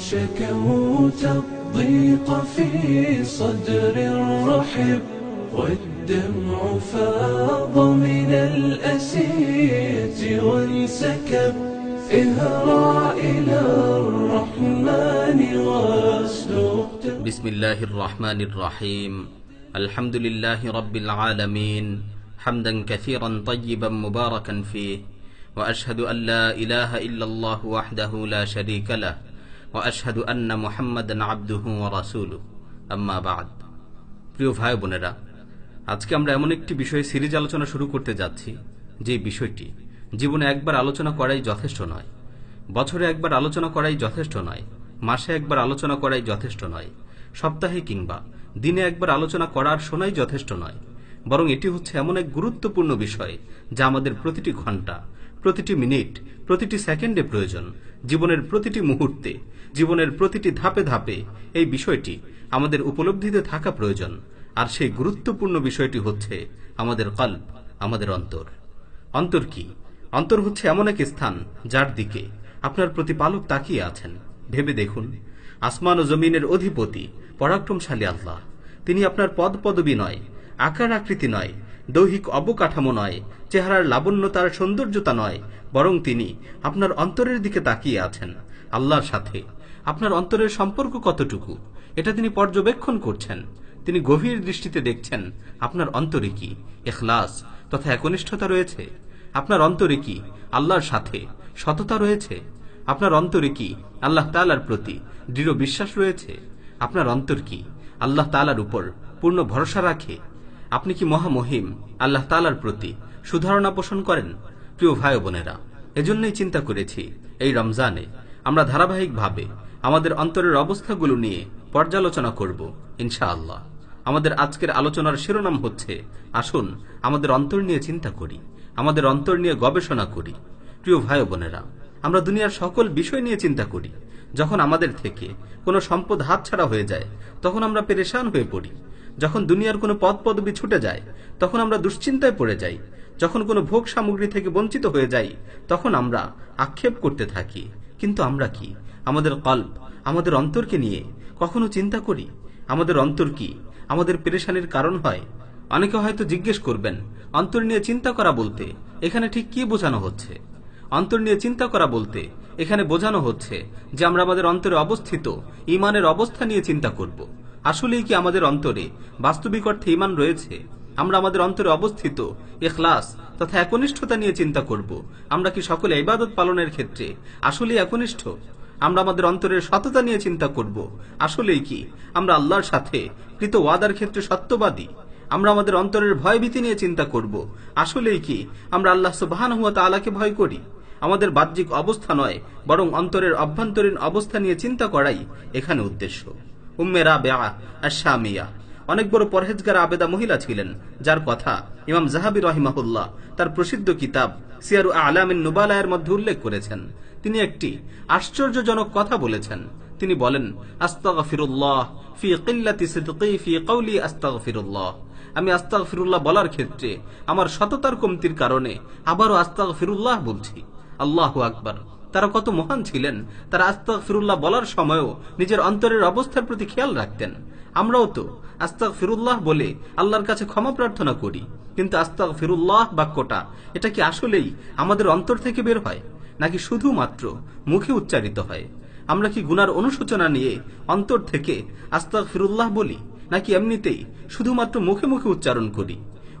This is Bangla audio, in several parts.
شكوت الضيق في صدر رحب والدمع فاض من الأسية وانسكب اهرع إلى الرحمن واسلق بسم الله الرحمن الرحيم الحمد لله رب العالمين حمدا كثيرا طيبا مباركا فيه وأشهد أن لا إله إلا الله وحده لا شريك له وأشهد أن محمد عبده ورسوله أما بعد প্রিয় ভাই বোনেরা আজকে আমরা এমন একটি বিষয়ে সিরিজ আলোচনা শুরু করতে যাচ্ছি যে বিষয়টি জীবনে একবার আলোচনা করাই যথেষ্ট নয় বছরে একবার আলোচনা করাই যথেষ্ট নয় মাসে একবার আলোচনা করাই যথেষ্ট নয় সপ্তাহে কিংবা দিনে একবার আলোচনা করার শোনাই যথেষ্ট নয় বরং এটি হচ্ছে এমন এক গুরুত্বপূর্ণ বিষয় যা আমাদের প্রতিটি ঘন্টা প্রতিটি মিনিট প্রতিটি সেকেন্ডে প্রয়োজন জীবনের প্রতিটি মুহূর্তে জীবনের প্রতিটি ধাপে ধাপে এই বিষয়টি আমাদের উপলব্ধিতে থাকা প্রয়োজন আর সেই গুরুত্বপূর্ণ বিষয়টি হচ্ছে আমাদের কল্প আমাদের অন্তর অন্তর কি অন্তর হচ্ছে এমন এক স্থান যার দিকে আপনার প্রতিপালক তাকিয়ে আছেন ভেবে দেখুন আসমান ও জমিনের অধিপতি পরাক্রমশালী আল্লাহ তিনি আপনার পদ পদবী নয় আকার আকৃতি নয় দৈহিক অবকাঠামো নয় চেহারার লাবণ্যতার সৌন্দর্যতা নয় বরং তিনি আপনার অন্তরের দিকে তাকিয়ে আছেন আল্লাহর সাথে আপনার অন্তরের সম্পর্ক কতটুকু এটা তিনি পর্যবেক্ষণ করছেন তিনি গভীর দৃষ্টিতে দেখছেন আপনার অন্তরে কি এখলাস তথা একনিষ্ঠতা রয়েছে আপনার অন্তরে কি আল্লাহর সাথে সততা রয়েছে আপনার অন্তরে কি আল্লাহ তালার প্রতি দৃঢ় বিশ্বাস রয়েছে আপনার অন্তর কি আল্লাহ তালার উপর পূর্ণ ভরসা রাখে আপনি কি মহামহিম আল্লাহ তালার প্রতি সুধারণা পোষণ করেন প্রিয় ভাই বোনেরা এজন্যই চিন্তা করেছি এই রমজানে আমরা ধারাবাহিকভাবে আমাদের অন্তরের অবস্থাগুলো নিয়ে পর্যালোচনা করব ইনশাআল্লাহ আমাদের আজকের আলোচনার শিরোনাম হচ্ছে আসুন আমাদের অন্তর নিয়ে চিন্তা করি আমাদের অন্তর নিয়ে গবেষণা করি প্রিয় ভাই বোনেরা আমরা দুনিয়ার সকল বিষয় নিয়ে চিন্তা করি যখন আমাদের থেকে কোনো সম্পদ হাতছাড়া হয়ে যায় তখন আমরা পেরেশান হয়ে পড়ি যখন দুনিয়ার কোনো পদ পদবি ছুটে যায় তখন আমরা দুশ্চিন্তায় পড়ে যাই যখন কোনো ভোগ সামগ্রী থেকে বঞ্চিত হয়ে যাই তখন আমরা আক্ষেপ করতে থাকি কিন্তু আমরা কি আমাদের কল্প আমাদের অন্তরকে নিয়ে কখনো চিন্তা করি আমাদের অন্তর কি আমাদের পেরেশানির কারণ হয় অনেকে হয়তো জিজ্ঞেস করবেন অন্তর নিয়ে চিন্তা করা বলতে এখানে ঠিক কি বোঝানো হচ্ছে অন্তর নিয়ে চিন্তা করা বলতে এখানে বোঝানো হচ্ছে যে আমরা আমাদের অন্তরে অবস্থিত ইমানের অবস্থা নিয়ে চিন্তা করব আসলেই কি আমাদের অন্তরে বাস্তবিক অর্থে ইমান রয়েছে আমরা আমাদের অন্তরে অবস্থিত এখলাস তথা একনিষ্ঠতা নিয়ে চিন্তা করব আমরা কি সকলে ইবাদত পালনের ক্ষেত্রে আসলেই একনিষ্ঠ আমরা আমাদের অন্তরের সততা নিয়ে চিন্তা করব আসলেই কি আমরা আল্লাহর সাথে কৃত ওয়াদার ক্ষেত্রে সত্যবাদী আমরা আমাদের অন্তরের ভয়ভীতি নিয়ে চিন্তা করব আসলেই কি আমরা আল্লাহ সুবাহান হুয়া তালাকে ভয় করি আমাদের বাহ্যিক অবস্থা নয় বরং অন্তরের অভ্যন্তরীণ অবস্থা নিয়ে চিন্তা করাই এখানে উদ্দেশ্য হুম্মেরা বেআ আশামিয়া অনেক বড় পরহেজগার আবেদা মহিলা ছিলেন যার কথা ইমাম জাহাবি রহিমাহুল্লাহ তার প্রসিদ্ধ কিতাব সিয়ারু আলামিন নুবালায়ের মধ্যে উল্লেখ করেছেন তিনি একটি আশ্চর্যজনক কথা বলেছেন তিনি বলেন আস্তাগফিরুল্লাহ ফি কিল্লাতি বলার ক্ষেত্রে আমার সততার কমতির কারণে আবারও আস্তাগফিরুল্লাহ বলছি আল্লাহ আকবর তারা কত মহান ছিলেন তারা আস্তাক ফিরুল্লাহ বলার সময়ও নিজের অন্তরের অবস্থার প্রতি খেয়াল রাখতেন আমরাও তো আস্তাক ফিরুল্লাহ বলে আল্লাহর কাছে ক্ষমা প্রার্থনা করি কিন্তু আস্তাক ফিরুল্লাহ বাক্যটা এটা কি আসলেই আমাদের অন্তর থেকে বের হয় নাকি শুধুমাত্র মুখে উচ্চারিত হয় আমরা কি গুনার অনুশোচনা নিয়ে অন্তর থেকে আস্তাক ফিরুল্লাহ বলি নাকি এমনিতেই শুধুমাত্র মুখে মুখে উচ্চারণ করি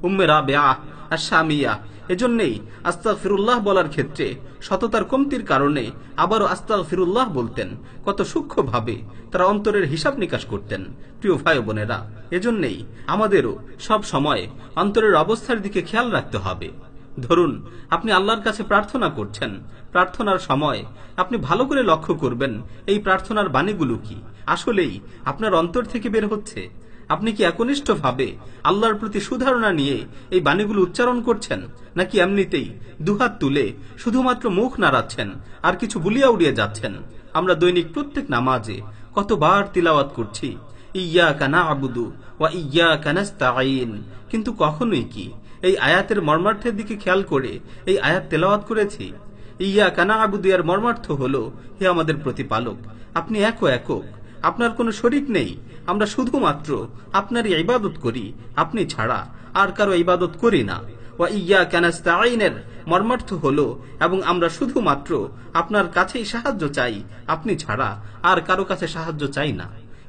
উম্মেরা বেয়া আর স্বামিয়া এজন্যেই আস্তাক ফিরুল্লাহ বলার ক্ষেত্রে সততার কমতির কারণে আবারও আস্তাক ফিরুল্লাহ বলতেন কত সূক্ষ্মভাবে তারা অন্তরের হিসাব নিকাশ করতেন প্রিয় ভাই বোনেরা এজন্যেই আমাদেরও সব সময় অন্তরের অবস্থার দিকে খেয়াল রাখতে হবে ধরুন আপনি আল্লাহর কাছে প্রার্থনা করছেন প্রার্থনার সময় আপনি ভালো করে লক্ষ্য করবেন এই প্রার্থনার বাণীগুলো কি আসলেই আপনার অন্তর থেকে বের হচ্ছে আপনি কি একনিষ্ঠভাবে আল্লাহর প্রতি সুধারণা নিয়ে এই বাণীগুলো উচ্চারণ করছেন নাকি এমনিতেই দুহাত তুলে শুধুমাত্র মুখ নাড়াচ্ছেন আর কিছু বুলিয়া উড়িয়ে যাচ্ছেন আমরা দৈনিক প্রত্যেক নামাজে কতবার তিলাওয়াত করছি ইয়া কানা আবুদু ওয়া ইয়া কানাস্তাইন কিন্তু কখনোই কি এই আয়াতের মর্মার্থের দিকে খেয়াল করে এই আয়াত তেলাওয়াত করেছি ইয়া কানা আবুদিয়ার মর্মার্থ হল হে আমাদের প্রতিপালক আপনি এক একক আপনার কোনো শরিক নেই আমরা শুধুমাত্র আপনার ইবাদত করি আপনি ছাড়া আর কারো ইবাদত করি না ইয়া ক্যানাস্তা আইনের মর্মার্থ হল এবং আমরা শুধুমাত্র আপনার কাছেই সাহায্য চাই আপনি ছাড়া আর কারো কাছে সাহায্য চাই না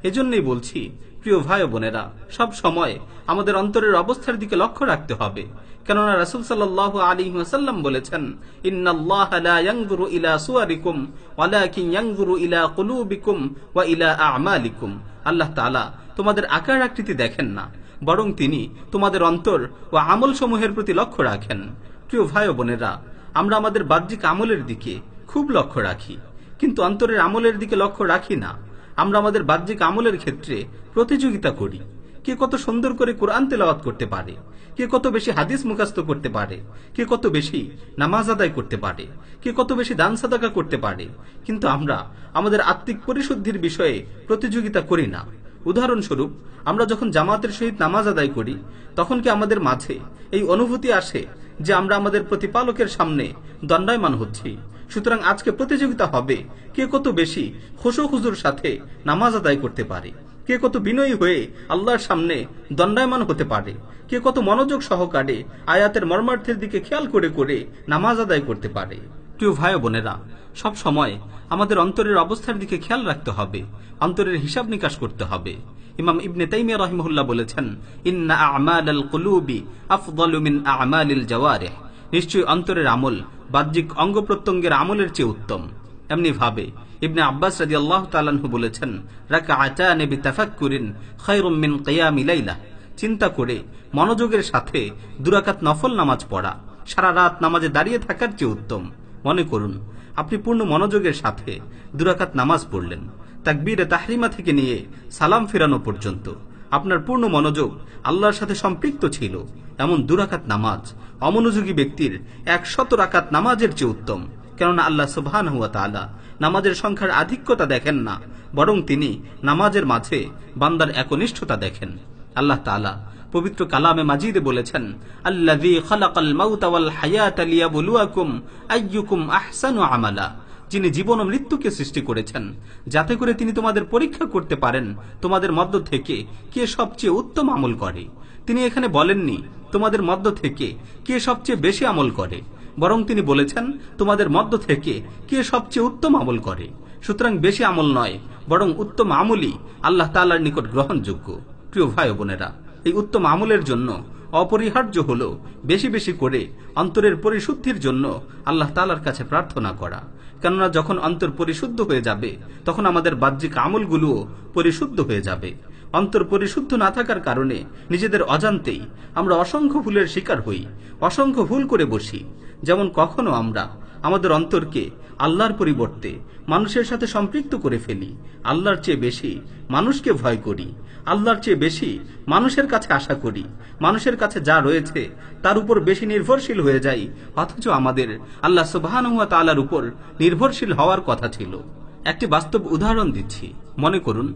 এজন্যই বলছি প্রিয় ভাই বোনেরা সব সময় আমাদের অন্তরের অবস্থার দিকে লক্ষ্য রাখতে হবে কেননা রাসুল সাল্লাহ আলী আসাল্লাম বলেছেন আল্লাহ তোমাদের আকার আকৃতি দেখেন না বরং তিনি তোমাদের অন্তর ও আমল সমূহের প্রতি লক্ষ্য রাখেন প্রিয় ভাই বোনেরা আমরা আমাদের বাহ্যিক আমলের দিকে খুব লক্ষ্য রাখি কিন্তু অন্তরের আমলের দিকে লক্ষ্য রাখি না আমরা আমাদের বাহ্যিক আমলের ক্ষেত্রে প্রতিযোগিতা করি কে কত সুন্দর করে কোরআন তেলাওয়াত করতে পারে কে কত বেশি হাদিস মুখাস্ত করতে পারে কে কত বেশি নামাজ আদায় করতে পারে কে কত বেশি দান সাদাকা করতে পারে কিন্তু আমরা আমাদের আত্মিক পরিশুদ্ধির বিষয়ে প্রতিযোগিতা করি না উদাহরণস্বরূপ আমরা যখন জামাতের সহিত নামাজ আদায় করি তখন কি আমাদের মাঝে এই অনুভূতি আসে যে আমরা আমাদের প্রতিপালকের সামনে দণ্ডায়মান হচ্ছি সুতরাং আজকে প্রতিযোগিতা হবে কে কত বেশি খোসো খুজুর সাথে নামাজ আদায় করতে পারে কে কত বিনয়ী হয়ে আল্লাহর সামনে দণ্ডায়মান হতে পারে কে কত মনোযোগ সহকারে আয়াতের মর্মার্থের দিকে খেয়াল করে করে নামাজ আদায় করতে পারে প্রিয় ভাই বোনেরা সব সময় আমাদের অন্তরের অবস্থার দিকে খেয়াল রাখতে হবে অন্তরের হিসাব নিকাশ করতে হবে ইমাম ইবনে তাইমিয়া রহিমহুল্লাহ বলেছেন ইন্না আমাল কুলুবি আফদালু মিন আমালিল জাওয়ারিহ নিশ্চয়ই অন্তরের আমল বাহ্যিক অঙ্গ প্রত্যঙ্গের আমলের চেয়ে উত্তম এমনি ভাবে ইবনে আব্বাস রাজি আল্লাহ তালু বলেছেন রাকা আচা নেবি তাফাক্কুরিন খৈরুমিন কেয়ামিলাইলা চিন্তা করে মনোযোগের সাথে দুরাকাত নফল নামাজ পড়া সারা রাত নামাজে দাঁড়িয়ে থাকার চেয়ে উত্তম মনে করুন আপনি পূর্ণ মনোযোগের সাথে দুরাকাত নামাজ পড়লেন তাকবীরে তাহরিমা থেকে নিয়ে সালাম ফেরানো পর্যন্ত আপনার পূর্ণ মনোযোগ আল্লাহর সাথে সম্পৃক্ত ছিল এমন দুরাকাত নামাজ অমনোযোগী ব্যক্তির একশত রাকাত নামাজের চেয়ে উত্তম কেননা আল্লাহ সুবহান হুয়া তালা নামাজের সংখ্যার আধিক্যতা দেখেন না বরং তিনি নামাজের মাঝে বান্দার একনিষ্ঠতা দেখেন আল্লাহ তালা পবিত্র কালামে মাজিদে বলেছেন আমালা যিনি জীবন ও মৃত্যুকে সৃষ্টি করেছেন যাতে করে তিনি তোমাদের পরীক্ষা করতে পারেন তোমাদের মধ্য থেকে কে সবচেয়ে উত্তম আমল করে তিনি এখানে বলেননি তোমাদের মধ্য থেকে কে সবচেয়ে বেশি আমল করে বরং তিনি বলেছেন তোমাদের মধ্য থেকে কে সবচেয়ে উত্তম আমল করে সুতরাং বেশি আমল নয় বরং উত্তম আমলই আল্লাহ তাল্লার নিকট গ্রহণযোগ্য প্রিয় ভাই বোনেরা এই উত্তম আমলের জন্য অপরিহার্য হল বেশি বেশি করে অন্তরের পরিশুদ্ধির জন্য আল্লাহ তালার কাছে প্রার্থনা করা কেননা যখন অন্তর পরিশুদ্ধ হয়ে যাবে তখন আমাদের বাহ্যিক আমলগুলোও পরিশুদ্ধ হয়ে যাবে অন্তর পরিশুদ্ধ না থাকার কারণে নিজেদের অজান্তেই আমরা অসংখ্য ভুলের শিকার হই অসংখ্য ভুল করে বসি যেমন কখনো আমরা আমাদের অন্তরকে আল্লাহর পরিবর্তে মানুষের সাথে সম্পৃক্ত করে ফেলি আল্লাহর চেয়ে বেশি মানুষকে ভয় করি আল্লাহর চেয়ে বেশি মানুষের কাছে আশা করি মানুষের কাছে যা রয়েছে তার উপর বেশি নির্ভরশীল হয়ে যাই অথচ আমাদের আল্লাহ সুবাহ তালার উপর নির্ভরশীল হওয়ার কথা ছিল একটি বাস্তব উদাহরণ দিচ্ছি মনে করুন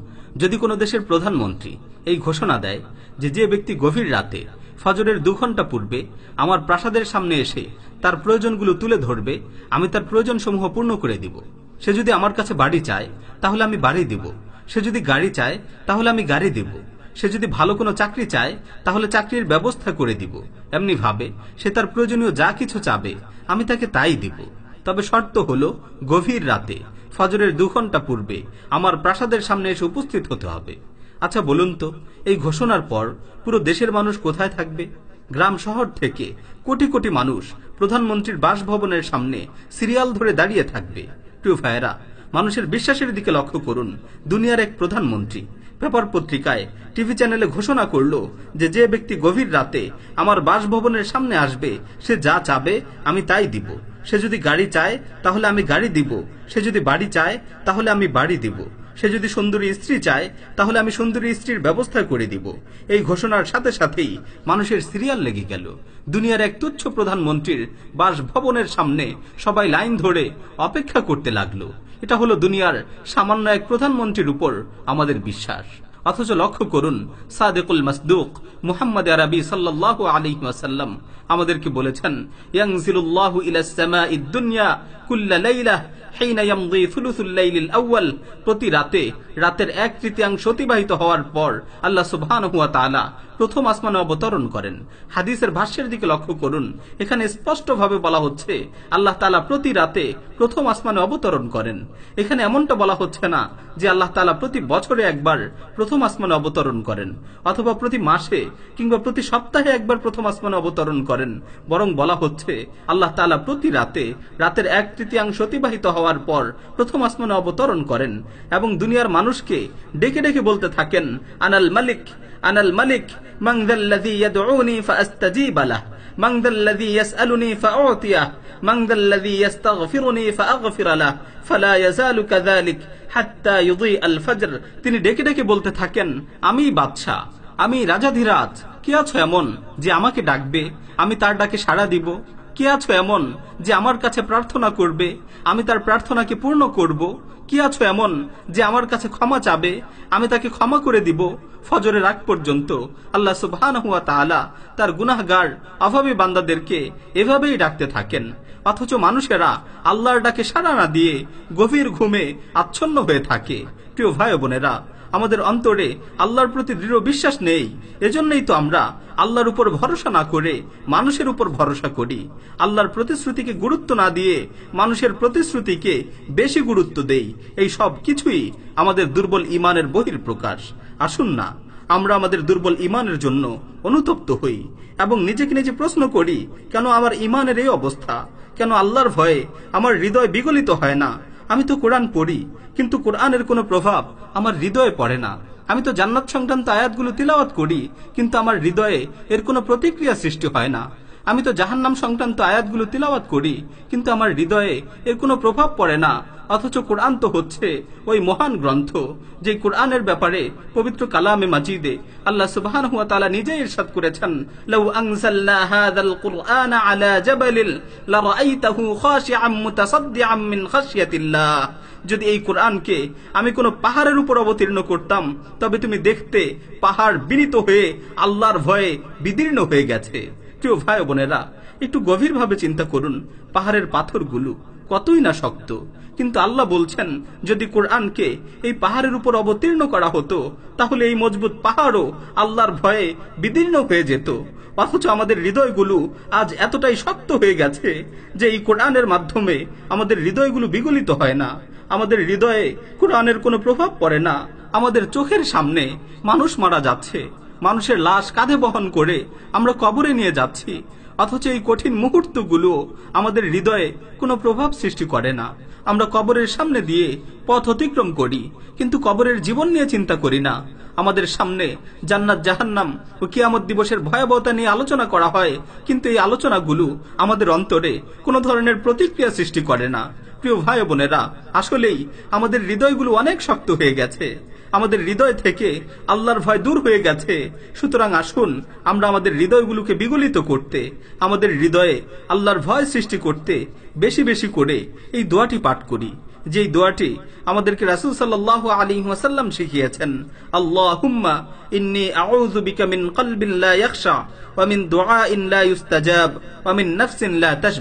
যদি কোনো দেশের প্রধানমন্ত্রী এই ঘোষণা দেয় যে যে ব্যক্তি গভীর রাতে ফজরের দু ঘন্টা পূর্বে আমার প্রাসাদের সামনে এসে তার প্রয়োজনগুলো তুলে ধরবে আমি তার প্রয়োজনসমূহ পূর্ণ করে দিব সে যদি আমার কাছে বাড়ি চায় তাহলে আমি বাড়ি দিব সে যদি গাড়ি চায় তাহলে আমি গাড়ি দিব সে যদি ভালো কোনো চাকরি চায় তাহলে চাকরির ব্যবস্থা করে দিব এমনিভাবে সে তার প্রয়োজনীয় যা কিছু চাবে আমি তাকে তাই দিব তবে শর্ত হল গভীর রাতে ফজরের দু ঘন্টা পূর্বে আমার প্রাসাদের সামনে এসে উপস্থিত হতে হবে আচ্ছা বলুন তো এই ঘোষণার পর পুরো দেশের মানুষ কোথায় থাকবে গ্রাম শহর থেকে কোটি কোটি মানুষ প্রধানমন্ত্রীর বাসভবনের সামনে সিরিয়াল ধরে দাঁড়িয়ে থাকবে টু ভাইরা মানুষের বিশ্বাসের দিকে লক্ষ্য করুন দুনিয়ার এক প্রধানমন্ত্রী পেপার পত্রিকায় টিভি চ্যানেলে ঘোষণা করল যে যে ব্যক্তি গভীর রাতে আমার বাসভবনের সামনে আসবে সে যা চাবে আমি তাই দিব সে যদি গাড়ি চায় তাহলে আমি গাড়ি দিব সে যদি বাড়ি চায় তাহলে আমি বাড়ি দিব সে যদি সুন্দরী স্ত্রী চায় তাহলে আমি সুন্দরী স্ত্রীর ব্যবস্থা করে দিব এই ঘোষণার সাথে সাথেই মানুষের সিরিয়াল লেগে গেল দুনিয়ার এক তুচ্ছ প্রধানমন্ত্রীর বাসভবনের সামনে সবাই লাইন ধরে অপেক্ষা করতে লাগলো এটা হলো দুনিয়ার সামান্য এক প্রধানমন্ত্রীর উপর আমাদের বিশ্বাস অথচ লক্ষ্য করুন সাদেকুল মাসদুক মুহাম্মদ আরবি সাল্লাহ আলী আসাল্লাম আমাদেরকে বলেছেন ইয়াংজিলুল্লাহ ইলাসমা ইদ্দুনিয়া কুল্লা লাইলাহ প্রতি রাতে রাতের এক তৃতীয়াংশ অতিবাহিত হওয়ার পর আল্লাহ সুবাহ হুয়া প্রথম আসমানে অবতরণ করেন হাদিসের ভাষ্যের দিকে লক্ষ্য করুন এখানে স্পষ্টভাবে বলা হচ্ছে আল্লাহ তালা প্রতি রাতে প্রথম আসমানে অবতরণ করেন এখানে এমনটা বলা হচ্ছে না যে আল্লাহ তালা প্রতি বছরে একবার প্রথম আসমানে অবতরণ করেন অথবা প্রতি মাসে কিংবা প্রতি সপ্তাহে একবার প্রথম আসমানে অবতরণ করেন বরং বলা হচ্ছে আল্লাহ তালা প্রতি রাতে রাতের এক তৃতীয়াংশ অতিবাহিত হওয়ার পর প্রথম আসমানে অবতরণ করেন এবং দুনিয়ার মানুষকে ডেকে ডেকে বলতে থাকেন আনাল মালিক আনাল মালিক মাংদাল্লাযী ইয়াদউনি ফাআস্তাজীব লাহু মাংদাল্লাযী ইয়াসআলুনি ফাউতিয়াহ মাংদাল্লাযী ইস্তাগফিরুনি ফাআগফির লাহু ফালা ইয়াযালু কাযালিক হাত্তা ইউযী আল ফজর তিনি ডেকে ডেকে বলতে থাকেন আমি বাদশাহ আমি রাজাধিরাজ কে আছো এমন যে আমাকে ডাকবে আমি তার ডাকে সাড়া দিব কে আছো এমন যে আমার কাছে প্রার্থনা করবে আমি তার প্রার্থনাকে পূর্ণ করব কে আছো এমন যে আমার কাছে ক্ষমা চাবে আমি তাকে ক্ষমা করে দিব ফজরের আগ পর্যন্ত আল্লাহ সুবহান হুয়া তালা তার গুনাহগার অভাবী বান্দাদেরকে এভাবেই ডাকতে থাকেন অথচ মানুষেরা আল্লাহর ডাকে সাড়া না দিয়ে গভীর ঘুমে আচ্ছন্ন হয়ে থাকে প্রিয় ভাই বোনেরা আমাদের অন্তরে আল্লাহর প্রতি দৃঢ় বিশ্বাস নেই এজন্যই তো আমরা আল্লাহর উপর ভরসা না করে মানুষের উপর ভরসা করি আল্লাহর প্রতিশ্রুতিকে গুরুত্ব না দিয়ে মানুষের প্রতিশ্রুতিকে বেশি গুরুত্ব দেই এই সব কিছুই আমাদের দুর্বল ইমানের বহির প্রকাশ আসুন না আমরা আমাদের দুর্বল ইমানের জন্য অনুতপ্ত হই এবং নিজেকে নিজে প্রশ্ন করি কেন আমার ইমানের এই অবস্থা কেন আল্লাহর ভয়ে আমার হৃদয় বিগলিত হয় না আমি তো কোরআন পড়ি কিন্তু কোরআনের কোনো প্রভাব আমার হৃদয়ে পড়ে না আমি তো জান্নাত সংক্রান্ত আয়াতগুলো তিলাওয়াত করি কিন্তু আমার হৃদয়ে এর কোনো প্রতিক্রিয়া সৃষ্টি হয় না আমি তো জাহান্নাম সংক্রান্ত আয়াতগুলো তিলাবাত করি কিন্তু আমার হৃদয়ে এর কোনো প্রভাব পড়ে না অথচ কোরআন তো হচ্ছে ওই মহান গ্রন্থ যে কোরআনের ব্যাপারে পবিত্র কালামে মাজিদে আল্লাহ সুবহান হুয়া তালা নিজেই ইরশাদ করেছেন লাউ কুরআন আলা যদি এই কোরআনকে আমি কোনো পাহাড়ের উপর অবতীর্ণ করতাম তবে তুমি দেখতে পাহাড় বিনীত হয়ে আল্লাহর ভয়ে বিদীর্ণ হয়ে গেছে প্রিয় ভাই বোনেরা একটু গভীরভাবে চিন্তা করুন পাহাড়ের পাথরগুলো কতই না শক্ত কিন্তু আল্লাহ বলছেন যদি কোরআনকে এই পাহাড়ের উপর অবতীর্ণ করা হতো তাহলে এই মজবুত পাহাড়ও আল্লাহর ভয়ে বিদীর্ণ হয়ে যেত অথচ আমাদের হৃদয়গুলো আজ এতটাই শক্ত হয়ে গেছে যে এই কোরআনের মাধ্যমে আমাদের হৃদয়গুলো বিগলিত হয় না আমাদের হৃদয়ে কোরআনের কোনো প্রভাব পড়ে না আমাদের চোখের সামনে মানুষ মারা যাচ্ছে মানুষের লাশ কাঁধে বহন করে আমরা কবরে নিয়ে যাচ্ছি অথচ এই কঠিন মুহূর্তগুলো আমাদের হৃদয়ে কোনো প্রভাব সৃষ্টি করে না আমরা কবরের সামনে দিয়ে পথ অতিক্রম করি কিন্তু কবরের জীবন নিয়ে চিন্তা করি না আমাদের সামনে জান্নাত জাহান্নাম ও কিয়ামত দিবসের ভয়াবহতা নিয়ে আলোচনা করা হয় কিন্তু এই আলোচনাগুলো আমাদের অন্তরে কোনো ধরনের প্রতিক্রিয়া সৃষ্টি করে না প্রিয় ভাই বোনেরা আসলেই আমাদের হৃদয়গুলো অনেক শক্ত হয়ে গেছে আমাদের হৃদয় থেকে আল্লাহর ভয় দূর হয়ে গেছে সুতরাং আসুন আমরা আমাদের হৃদয়গুলোকে বিগলিত করতে আমাদের হৃদয়ে আল্লাহর ভয় সৃষ্টি করতে বেশি বেশি করে এই দোয়াটি পাঠ করি যেই দোয়াটি আমাদেরকে রাসুল সাল্লাহ আলী ওয়াসাল্লাম শিখিয়েছেন আল্লাহ হুম্মা ইন্নি মিন লা ইন লা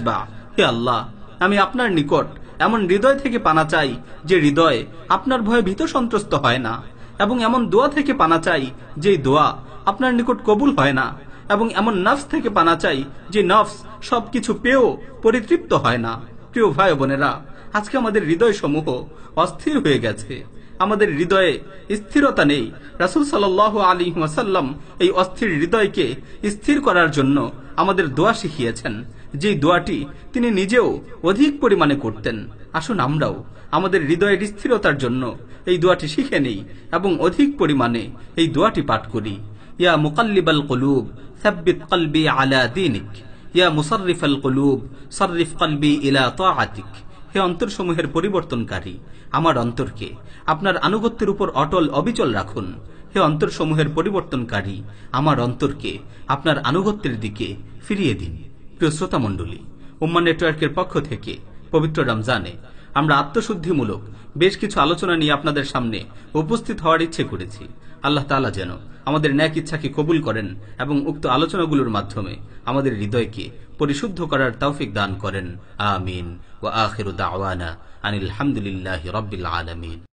লা আল্লাহ আমি আপনার নিকট এমন হৃদয় থেকে পানা চাই যে হৃদয় আপনার ভয়ে ভীত সন্ত্রস্ত হয় না এবং এমন দোয়া থেকে পানা চাই যেই দোয়া আপনার নিকট কবুল হয় না এবং এমন নফস থেকে পানা চাই যে নফস সবকিছু পেয়েও পরিতৃপ্ত হয় না প্রিয় ভাই বোনেরা আজকে আমাদের হৃদয় সমূহ অস্থির হয়ে গেছে আমাদের হৃদয়ে স্থিরতা নেই রাসুল সাল আলী ওয়াসাল্লাম এই অস্থির হৃদয়কে স্থির করার জন্য আমাদের দোয়া শিখিয়েছেন যে দোয়াটি তিনি নিজেও অধিক পরিমাণে করতেন আসুন আমরাও আমাদের হৃদয়ের স্থিরতার জন্য এই দোয়াটি শিখে নেই এবং অধিক পরিমাণে এই দোয়াটি পাঠ করি ইয়া মুকাল্লিবাল কলুব সাব্বিত কলবি আলা দিনিক ইয়া মুসারিফ আল কলুব সরিফ কলবি ইলা তো আতিক হে অন্তরসমূহের পরিবর্তনকারী আমার অন্তরকে আপনার আনুগত্যের উপর অটল অবিচল রাখুন হে অন্তরসমূহের পরিবর্তনকারী আমার অন্তরকে আপনার আনুগত্যের দিকে ফিরিয়ে দিন প্রিয় শ্রোতামণ্ডলী উম্মান নেটওয়ার্কের পক্ষ থেকে পবিত্র রমজানে আমরা আত্মশুদ্ধিমূলক বেশ কিছু আলোচনা নিয়ে আপনাদের সামনে উপস্থিত হওয়ার ইচ্ছে করেছি আল্লাহ তালা যেন আমাদের ন্যাক ইচ্ছাকে কবুল করেন এবং উক্ত আলোচনাগুলোর মাধ্যমে আমাদের হৃদয়কে পরিশুদ্ধ করার তৌফিক দান করেন আমিন ও আখির আনিল হামদুলিল্লাহ রবিল আলমিন